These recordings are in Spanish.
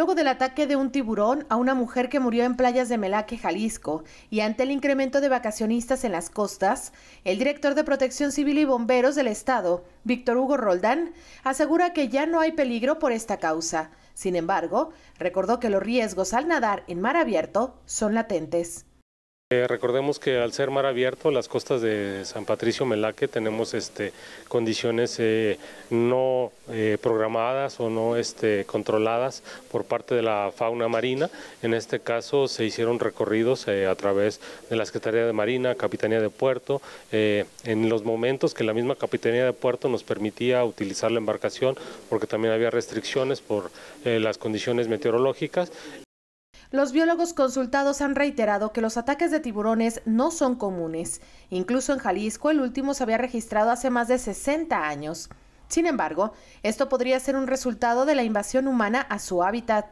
Luego del ataque de un tiburón a una mujer que murió en playas de Melaque, Jalisco, y ante el incremento de vacacionistas en las costas, el director de Protección Civil y Bomberos del Estado, Víctor Hugo Roldán, asegura que ya no hay peligro por esta causa. Sin embargo, recordó que los riesgos al nadar en mar abierto son latentes. Eh, recordemos que al ser mar abierto, las costas de San Patricio Melaque tenemos este, condiciones eh, no eh, programadas o no este, controladas por parte de la fauna marina. En este caso se hicieron recorridos a través de la Secretaría de Marina, Capitanía de Puerto, en los momentos que la misma Capitanía de Puerto nos permitía utilizar la embarcación porque también había restricciones por las condiciones meteorológicas. Los biólogos consultados han reiterado que los ataques de tiburones no son comunes. Incluso en Jalisco el último se había registrado hace más de 60 años. Sin embargo, esto podría ser un resultado de la invasión humana a su hábitat.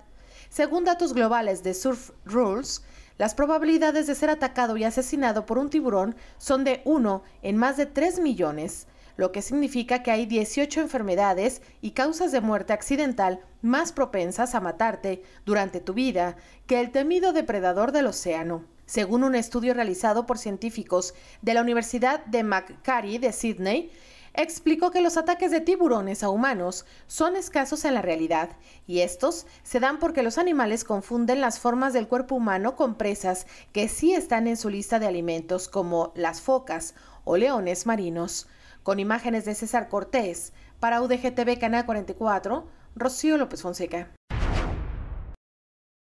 Según datos globales de Surf Rules, las probabilidades de ser atacado y asesinado por un tiburón son de 1 en más de 3 millones lo que significa que hay 18 enfermedades y causas de muerte accidental más propensas a matarte durante tu vida que el temido depredador del océano. Según un estudio realizado por científicos de la Universidad de Macquarie de Sydney, explicó que los ataques de tiburones a humanos son escasos en la realidad y estos se dan porque los animales confunden las formas del cuerpo humano con presas que sí están en su lista de alimentos como las focas o leones marinos. Con imágenes de César Cortés, para UDGTV Canal 44, Rocío López Fonseca.